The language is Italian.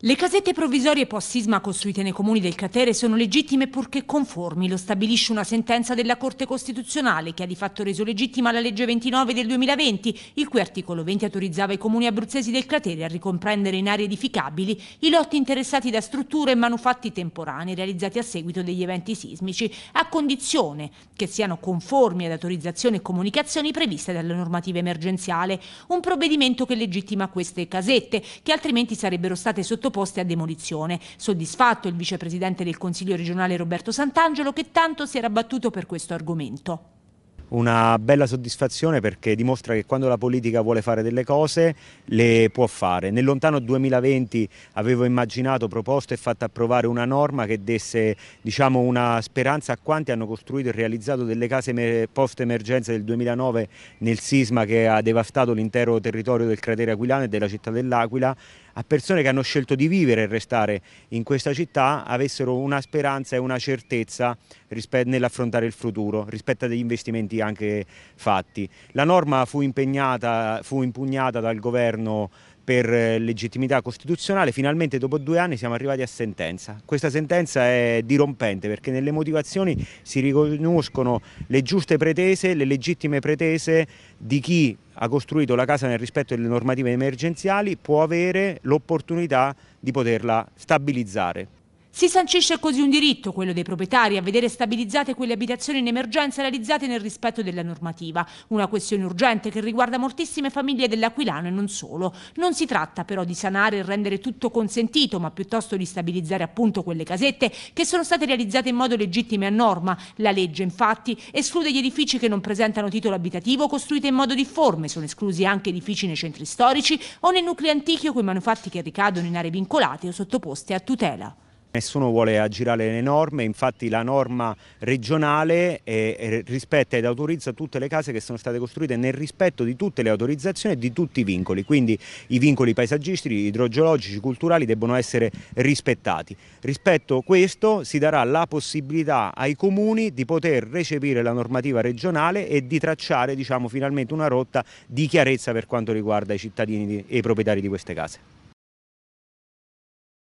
Le casette provvisorie post-sisma costruite nei comuni del cratere sono legittime purché conformi, lo stabilisce una sentenza della Corte Costituzionale che ha di fatto reso legittima la legge 29 del 2020, il cui articolo 20 autorizzava i comuni abruzzesi del cratere a ricomprendere in aree edificabili i lotti interessati da strutture e manufatti temporanei realizzati a seguito degli eventi sismici, a condizione che siano conformi ad autorizzazioni e comunicazioni previste dalla normativa emergenziale, un provvedimento che legittima queste casette, che altrimenti sarebbero state sottoposte sottoposte a demolizione. Soddisfatto il vicepresidente del Consiglio regionale Roberto Sant'Angelo che tanto si era battuto per questo argomento una bella soddisfazione perché dimostra che quando la politica vuole fare delle cose le può fare. Nel lontano 2020 avevo immaginato, proposto e fatto approvare una norma che desse diciamo, una speranza a quanti hanno costruito e realizzato delle case post emergenza del 2009 nel sisma che ha devastato l'intero territorio del cratere aquilano e della città dell'Aquila a persone che hanno scelto di vivere e restare in questa città avessero una speranza e una certezza nell'affrontare il futuro rispetto agli investimenti stati anche fatti. La norma fu, fu impugnata dal governo per eh, legittimità costituzionale, finalmente dopo due anni siamo arrivati a sentenza. Questa sentenza è dirompente perché nelle motivazioni si riconoscono le giuste pretese, le legittime pretese di chi ha costruito la casa nel rispetto delle normative emergenziali, può avere l'opportunità di poterla stabilizzare. Si sancisce così un diritto, quello dei proprietari, a vedere stabilizzate quelle abitazioni in emergenza realizzate nel rispetto della normativa, una questione urgente che riguarda moltissime famiglie dell'Aquilano e non solo. Non si tratta però di sanare e rendere tutto consentito, ma piuttosto di stabilizzare appunto quelle casette che sono state realizzate in modo legittimo e a norma. La legge infatti esclude gli edifici che non presentano titolo abitativo costruite in modo difforme, sono esclusi anche edifici nei centri storici o nei nuclei antichi o quei manufatti che ricadono in aree vincolate o sottoposte a tutela. Nessuno vuole aggirare le norme, infatti la norma regionale eh, eh, rispetta ed autorizza tutte le case che sono state costruite nel rispetto di tutte le autorizzazioni e di tutti i vincoli, quindi i vincoli paesaggistici, idrogeologici, culturali debbono essere rispettati. Rispetto a questo si darà la possibilità ai comuni di poter recepire la normativa regionale e di tracciare diciamo, finalmente una rotta di chiarezza per quanto riguarda i cittadini e i proprietari di queste case.